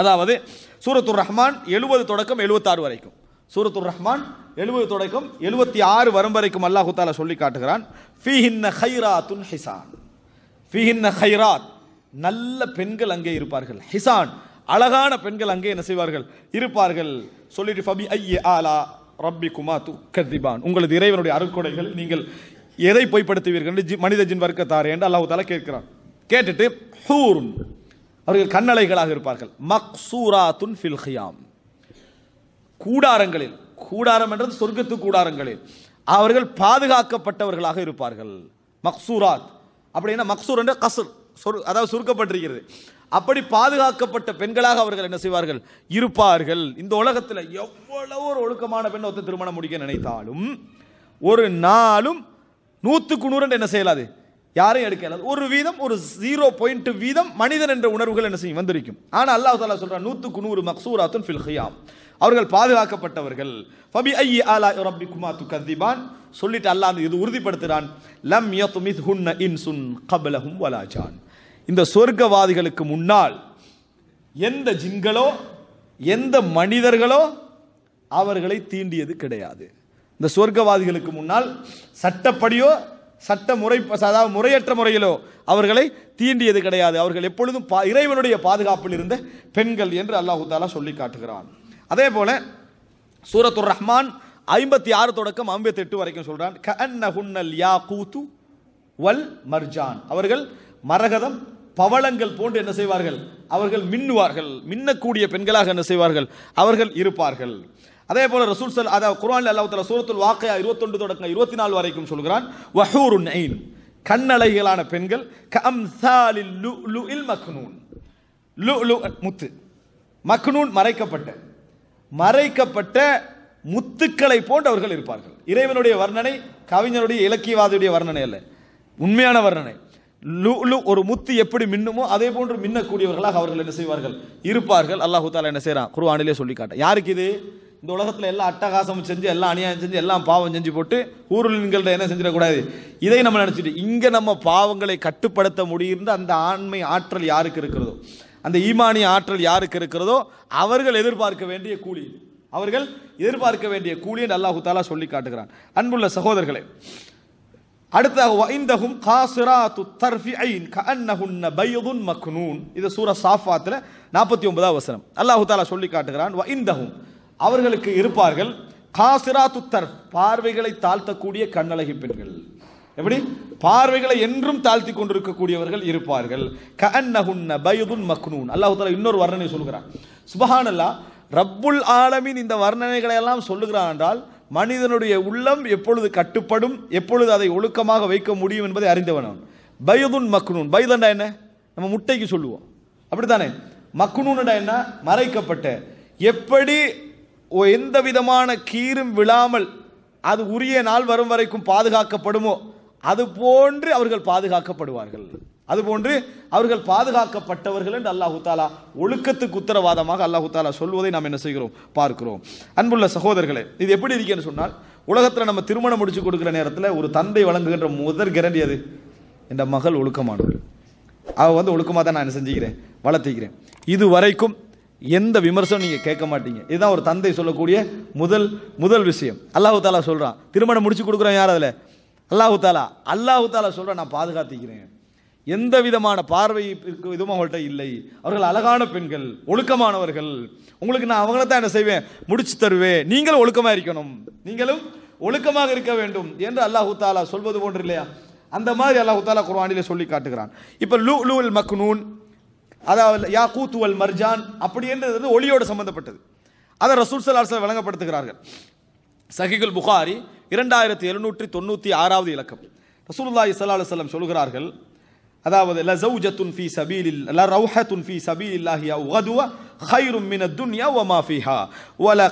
அதாவது சூரத்துர் ரஹ்மான் எழுபது தொடக்கம் எழுபத்தாறு வரைக்கும் சூரத்துர் ரஹ்மான் எழுபது தொடக்கம் எழுபத்தி ஆறு வரும் வரைக்கும் அல்லாஹு தாலா சொல்லி காட்டுகிறான் ஹைராத் நல்ல பெண்கள் அங்கே இருப்பார்கள் ஹிசான் அழகான பெண்கள் அங்கே என்ன செய்வார்கள் இருப்பார்கள் சொல்லிட்டு ஃபபி ஆலா ரப்பி குமாத்து கர்திபான் உங்களது இறைவனுடைய அருக்கொடைகள் நீங்கள் எதை பொய்ப்படுத்துவீர்கள் மனித ஜின் வர்க்கத்தாரே என்று அல்லாஹு தாலா கேட்கிறான் கேட்டுட்டு ஹூரும் அவர்கள் கண்ணலைகளாக இருப்பார்கள் மக்சூரா ஃபில் ஹியாம் கூடாரங்களில் கூடாரம் என்றது சொர்க்கத்து கூடாரங்களில் அவர்கள் பாதுகாக்கப்பட்டவர்களாக இருப்பார்கள் மக்சூராத் அப்படின்னா மக்சூர் என்ற கசுர் சொர் அதாவது சுருக்கப்பட்டிருக்கிறது அப்படி பாதுகாக்கப்பட்ட பெண்களாக அவர்கள் என்ன செய்வார்கள் இருப்பார்கள் இந்த உலகத்தில் எவ்வளவு ஒரு ஒழுக்கமான பெண் ஒத்த திருமணம் முடிக்க நினைத்தாலும் ஒரு நாளும் நூற்றுக்கு நூறு என்ன செய்யலாது யாரும் எடுக்க ஒரு வீதம் ஒரு ஜீரோ பாயிண்ட் வீதம் மனிதன் என்ற உணர்வுகள் என்ன செய்யும் வந்திருக்கும் ஆனால் அல்லாஹ் தாலா சொல்கிறான் நூற்றுக்கு நூறு மக்சூராத்தும் ஃபில் அவர்கள் பாதுகாக்கப்பட்டவர்கள் ஃபபி ஐ ஆலா ரப்பி குமா து கதிபான் சொல்லிட்டு அல்லாஹ் இது உறுதிப்படுத்துகிறான் லம் யத் மித் ஹுன்ன இன்சுன் கபலஹும் வலாஜான் இந்த சொர்க்கவாதிகளுக்கு முன்னால் எந்த ஜின்களோ எந்த மனிதர்களோ அவர்களை தீண்டியது கிடையாது இந்த சொர்க்கவாதிகளுக்கு முன்னால் சட்டப்படியோ சட்ட முறை அதாவது முறையற்ற முறையிலோ அவர்களை தீண்டியது கிடையாது அவர்கள் எப்பொழுதும் பா இறைவனுடைய பாதுகாப்பில் இருந்த பெண்கள் என்று அல்லாஹு தாலா சொல்லி காட்டுகிறான் அதே போல சூரத்துர் ரஹ்மான் ஐம்பத்தி ஆறு தொடக்கம் ஐம்பத்தி எட்டு வரைக்கும் சொல்றான் கன்ன ஹுன்னல் யா வல் மர்ஜான் அவர்கள் மரகதம் பவளங்கள் போன்று என்ன செய்வார்கள் அவர்கள் மின்னுவார்கள் மின்னக்கூடிய பெண்களாக என்ன செய்வார்கள் அவர்கள் இருப்பார்கள் அதே போல ரசூல் சல் அதாவது குரான் அல்லாஹ் சூரத்துல் வாக்கையா இருபத்தொன்று தொடக்கம் இருபத்தி நாலு வரைக்கும் சொல்கிறான் வஹூருன் ஐன் கண்ணலைகளான பெண்கள் கம்சாலில் லு இல் மக்னூன் லு லு முத்து மக்னூன் மறைக்கப்பட்ட மறைக்கப்பட்ட முத்துக்களை போன்றவர்கள் இருப்பார்கள் இறைவனுடைய வர்ணனை கவிஞனுடைய இலக்கியவாதியுடைய வர்ணனை அல்ல உண்மையான வர்ணனை ஒரு முத்து எப்படி மின்னுமோ அதே போன்று மின்னக்கூடியவர்களாக அவர்கள் என்ன செய்வார்கள் இருப்பார்கள் அல்லாஹு தாலா என்ன செய்யறான் குருவானிலே சொல்லி காட்ட யாருக்கு இது இந்த உலகத்தில் எல்லாம் அட்டகாசம் செஞ்சு எல்லாம் அநியாயம் செஞ்சு எல்லாம் பாவம் செஞ்சு போட்டு ஊருளின்கள்ட்ட என்ன செஞ்சிடக்கூடாது இதை நம்ம நினச்சிட்டு இங்கே நம்ம பாவங்களை கட்டுப்படுத்த முடியிருந்த அந்த ஆண்மை ஆற்றல் யாருக்கு இருக்கிறதோ அந்த ஈமானிய ஆற்றல் யாருக்கு இருக்கிறதோ அவர்கள் எதிர்பார்க்க வேண்டிய கூலி அவர்கள் எதிர்பார்க்க வேண்டிய கூலியை அல்லாஹு தாலா சொல்லி காட்டுகிறான் அன்புள்ள சகோதரர்களே அடுத்த ஐன் மக்னூன் இது சூர சாஃபாத்தில் நாற்பத்தி ஒன்பதாவது வசனம் அல்லாஹு தாலா சொல்லி காட்டுகிறான் அவர்களுக்கு இருப்பார்கள் காசிரா துத்தர் பார்வைகளை தாழ்த்தக்கூடிய கண்ணழகி பெண்கள் எப்படி பார்வைகளை என்றும் தாழ்த்தி கொண்டிருக்கக்கூடியவர்கள் இருப்பார்கள் கண்ணகுன்ன பயதுன் மக்னூன் அல்லாஹு தாலா இன்னொரு வர்ணனை சொல்கிறான் சுபஹானல்லா ரப்புல் ஆலமின் இந்த வர்ணனைகளை எல்லாம் சொல்லுகிறான் என்றால் மனிதனுடைய உள்ளம் எப்பொழுது கட்டுப்படும் எப்பொழுது அதை ஒழுக்கமாக வைக்க முடியும் என்பதை அறிந்தவன் பயதுன் மக்னூன் பயதண்டா என்ன நம்ம முட்டைக்கு சொல்லுவோம் அப்படித்தானே மக்னூன்டா என்ன மறைக்கப்பட்ட எப்படி எந்த விதமான கீரும் விழாமல் அது உரிய நாள் வரும் வரைக்கும் பாதுகாக்கப்படுமோ அது போன்று அவர்கள் பாதுகாக்கப்படுவார்கள் அதுபோன்று அவர்கள் பாதுகாக்கப்பட்டவர்கள் என்று அல்லாஹு தாலா ஒழுக்கத்துக்கு உத்தரவாதமாக அல்லாஹு தாலா சொல்வதை நாம் என்ன செய்கிறோம் பார்க்கிறோம் அன்புள்ள சகோதரர்களே இது எப்படி இருக்கேன்னு சொன்னால் உலகத்தில் நம்ம திருமணம் முடிச்சு கொடுக்குற நேரத்தில் ஒரு தந்தை வழங்குகின்ற முதற் கிரண்டி அது என்ற மகள் ஒழுக்கமானவர் அவள் வந்து ஒழுக்கமாக தான் நான் என்ன செஞ்சுக்கிறேன் வளர்த்திக்கிறேன் இது வரைக்கும் எந்த விமர்சனம் நீங்கள் கேட்க மாட்டீங்க இதுதான் ஒரு தந்தை சொல்லக்கூடிய முதல் முதல் விஷயம் அல்லாஹு தாலா சொல்கிறான் திருமணம் முடிச்சு கொடுக்குறேன் யார் அதில் அல்லாஹு தாலா அல்லாஹு தாலா சொல்கிறேன் நான் பாதுகாத்துக்கிறேன் எந்த விதமான பார்வை இதுவும் அவங்கள்ட்ட இல்லை அவர்கள் அழகான பெண்கள் ஒழுக்கமானவர்கள் உங்களுக்கு நான் அவங்கள தான் என்ன செய்வேன் முடிச்சு தருவேன் நீங்களும் ஒழுக்கமாக இருக்கணும் நீங்களும் ஒழுக்கமாக இருக்க வேண்டும் என்று அல்லாஹு தாலா சொல்வது போன்று இல்லையா அந்த மாதிரி அல்லாஹு தாலா குர்வானிலே சொல்லி காட்டுகிறான் இப்போ லூ லூல் மக்னூன் அதாவது யா கூத்துவல் மர்ஜான் அப்படின்றது வந்து ஒளியோடு சம்மந்தப்பட்டது அதை ரசூல் சலாஹ் வழங்கப்படுத்துகிறார்கள் சஹிகுல் புகாரி இரண்டாயிரத்தி எழுநூற்றி தொண்ணூற்றி ஆறாவது இலக்கம் ரசூலுல்லாஹி சல்லா அலுவலம் சொல்கிறார்கள் அதாவது ல ஜவுஜத்துன் ஃபி சபீலில் ல ரௌஹத்துன் ஃபி சபீலில்லாஹி யா உகதுவ خير من الدنيا وما فيها ولا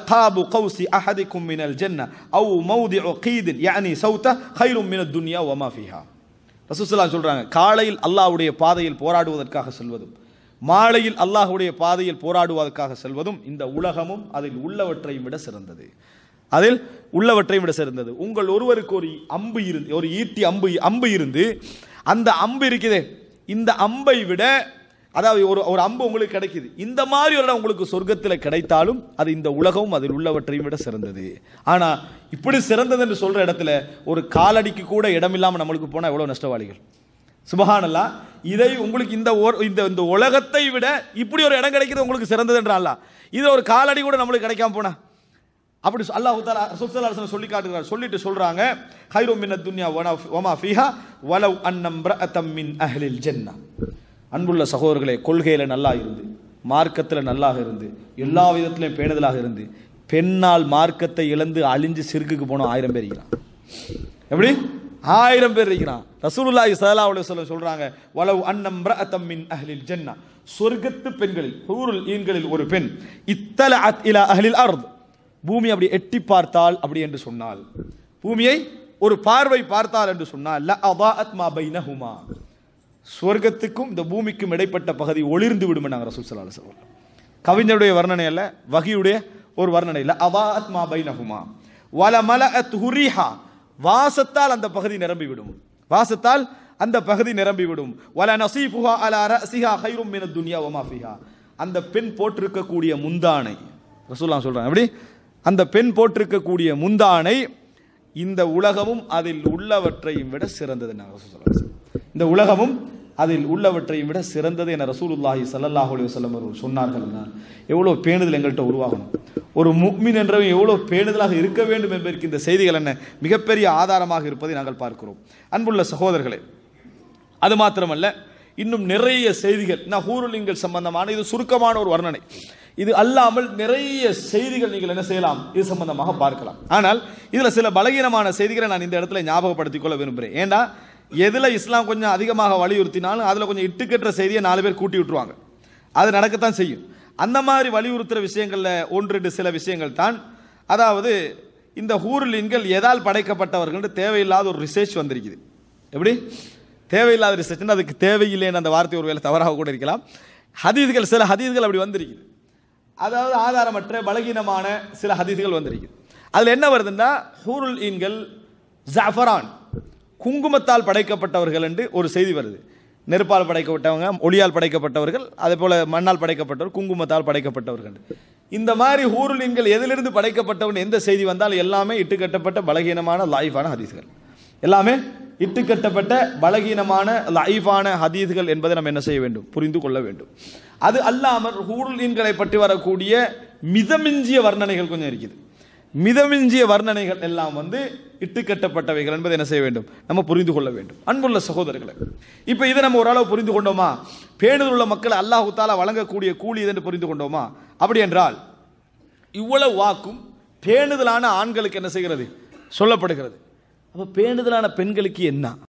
கௌசி قوس மினல் ஜென்ன அவு மௌதி موضع கீதின் யானி سوته ஹைரும் மின துன்யா وما فيها ரசூசலாம் சொல்கிறாங்க காலையில் அல்லாவுடைய பாதையில் போராடுவதற்காக செல்வதும் மாலையில் அல்லாஹுடைய பாதையில் போராடுவதற்காக செல்வதும் இந்த உலகமும் அதில் உள்ளவற்றையும் விட சிறந்தது அதில் உள்ளவற்றையும் விட சிறந்தது உங்கள் ஒருவருக்கு ஒரு அம்பு இருந்து ஒரு ஈட்டி அம்பு அம்பு இருந்து அந்த அம்பு இருக்குதே இந்த அம்பை விட அதாவது ஒரு ஒரு அம்பு உங்களுக்கு கிடைக்குது இந்த மாதிரி ஒரு உங்களுக்கு சொர்க்கத்தில் கிடைத்தாலும் அது இந்த உலகமும் அதில் உள்ளவற்றையும் விட சிறந்தது ஆனால் இப்படி சிறந்தது என்று சொல்கிற இடத்துல ஒரு காலடிக்கு கூட இடமில்லாமல் நம்மளுக்கு போனால் எவ்வளோ நஷ்டவாளிகள் சுபஹானல்லா இதை உங்களுக்கு இந்த இந்த இந்த உலகத்தை விட இப்படி ஒரு இடம் கிடைக்கிறது உங்களுக்கு சிறந்தது என்றால் இது ஒரு காலடி கூட நம்மளுக்கு கிடைக்காம போனா அப்படி அல்லாஹு தாலா சொல்லி காட்டுகிறார் சொல்லிட்டு சொல்றாங்க ஹைரோ மின்ன துன்யா ஒமா ஃபிஹா வலவ் அன்னம் பிரஅத்தம் மின் அஹலில் ஜென்னா அன்புள்ள சகோதரர்களே கொள்கையில் நல்லா இருந்து மார்க்கத்தில் நல்லா இருந்து எல்லா விதத்திலையும் பேணுதலாக இருந்து பெண்ணால் மார்க்கத்தை இழந்து அழிஞ்சு சிறுக்குக்கு போனோம் ஆயிரம் பேர் எப்படி ஆயிரம் பேர் இருக்கிறான் ரசூலுல்லாஹி ஸல்லல்லாஹு அலைஹி சொல்ல சொல்றாங்க வளவு அன்னம் மின் அஹ்லில் ஜன்னா சொர்க்கத்து பெண்களில் ஹூருல் ஈன்களில் ஒரு பெண் இத்தல அத் இலா அஹ்லில் அர்த் பூமி அப்படி எட்டி பார்த்தால் அப்படி என்று சொன்னால் பூமியை ஒரு பார்வை பார்த்தால் என்று சொன்னால் ல அதாஅத் மா பைனஹுமா சொர்க்கத்துக்கும் இந்த பூமிக்கும் இடைப்பட்ட பகுதி ஒளிர்ந்து விடும் நாங்கள் ரசூல் அலைஹி வஸல்லம் கவிஞருடைய வர்ணனை அல்ல வகியுடைய ஒரு வர்ணனை இல்லை அவாத் மா பைனஹுமா வல மல அத் ஹுரிஹா வாசத்தால் அந்த பகுதி நிரம்பிவிடும் வாசத்தால் அந்த பகுதி நிரம்பிவிடும் வல நசீபுஹா அலார ரசிஹா ஹைரும் மின துன்யா ஒமாஃபிஹா அந்த பெண் போட்டிருக்கக்கூடிய முந்தானை ரசூல்லாம் சொல்கிறேன் எப்படி அந்த பெண் போட்டிருக்கக்கூடிய முந்தானை இந்த உலகமும் அதில் உள்ளவற்றையும் விட சிறந்தது நான் இந்த உலகமும் அதில் உள்ளவற்றையும் விட சிறந்தது என ரசூலுல்லாஹி சல்லாஹ் அலி வல்லம் அவர்கள் சொன்னார்கள்னா எவ்வளோ பேணுதல் எங்கள்கிட்ட உருவாகணும் ஒரு முக்மின் என்றவன் எவ்வளோ பேணுதலாக இருக்க வேண்டும் என்பதற்கு இந்த செய்திகள் என்ன மிகப்பெரிய ஆதாரமாக இருப்பதை நாங்கள் பார்க்கிறோம் அன்புள்ள சகோதரர்களே அது மாத்திரமல்ல இன்னும் நிறைய செய்திகள் நான் ஹூருலிங்கள் சம்பந்தமான இது சுருக்கமான ஒரு வர்ணனை இது அல்லாமல் நிறைய செய்திகள் நீங்கள் என்ன செய்யலாம் இது சம்பந்தமாக பார்க்கலாம் ஆனால் இதில் சில பலகீனமான செய்திகளை நான் இந்த இடத்துல ஞாபகப்படுத்திக் கொள்ள விரும்புகிறேன் ஏன்னா எதில் இஸ்லாம் கொஞ்சம் அதிகமாக வலியுறுத்தினாலும் அதில் கொஞ்சம் இட்டுக்கட்டுற செய்தியை நாலு பேர் கூட்டி விட்டுருவாங்க அது நடக்கத்தான் செய்யும் அந்த மாதிரி வலியுறுத்துகிற விஷயங்களில் ஒன்று ரெண்டு சில விஷயங்கள் தான் அதாவது இந்த ஹூர்லின்கள் எதால் படைக்கப்பட்டவர்கள் தேவையில்லாத ஒரு ரிசர்ச் வந்திருக்குது எப்படி தேவையில்லாத ரிசர்ச்னு அதுக்கு தேவையில்லைன்னு அந்த வார்த்தை ஒரு வேலை தவறாக கூட இருக்கலாம் ஹதீதுகள் சில ஹதீதுகள் அப்படி வந்திருக்குது அதாவது ஆதாரமற்ற பலகீனமான சில ஹதீதுகள் வந்திருக்குது அதில் என்ன வருதுன்னா ஹூருல் இன்கள் ஜாஃபரான் குங்குமத்தால் படைக்கப்பட்டவர்கள் என்று ஒரு செய்தி வருது நெருப்பால் படைக்கப்பட்டவங்க ஒளியால் படைக்கப்பட்டவர்கள் அதே போல் மண்ணால் படைக்கப்பட்டவர் குங்குமத்தால் படைக்கப்பட்டவர்கள் இந்த மாதிரி ஊருலிங்கள் எதிலிருந்து படைக்கப்பட்டவன் எந்த செய்தி வந்தால் எல்லாமே இட்டுக்கட்டப்பட்ட பலகீனமான லாயிஃபான ஹதீஸ்கள் எல்லாமே இட்டுக்கட்டப்பட்ட பலகீனமான லைஃபான ஹதீஸ்கள் என்பதை நம்ம என்ன செய்ய வேண்டும் புரிந்து கொள்ள வேண்டும் அது அல்லாமல் ஹூருலின்களை பற்றி வரக்கூடிய மிதமிஞ்சிய வர்ணனைகள் கொஞ்சம் இருக்குது மிதமிஞ்சிய வர்ணனைகள் எல்லாம் வந்து இட்டு கட்டப்பட்டவைகள் என்பதை என்ன செய்ய வேண்டும் நம்ம புரிந்து கொள்ள வேண்டும் அன்புள்ள சகோதரர்களை இப்போ இதை நம்ம ஓரளவு புரிந்து கொண்டோமா பேணுதல் உள்ள மக்கள் அல்லாஹு தாலா வழங்கக்கூடிய கூலி இதென்று புரிந்து கொண்டோமா அப்படி என்றால் இவ்வளவு வாக்கும் பேணுதலான ஆண்களுக்கு என்ன செய்கிறது சொல்லப்படுகிறது அப்போ பேணுதலான பெண்களுக்கு என்ன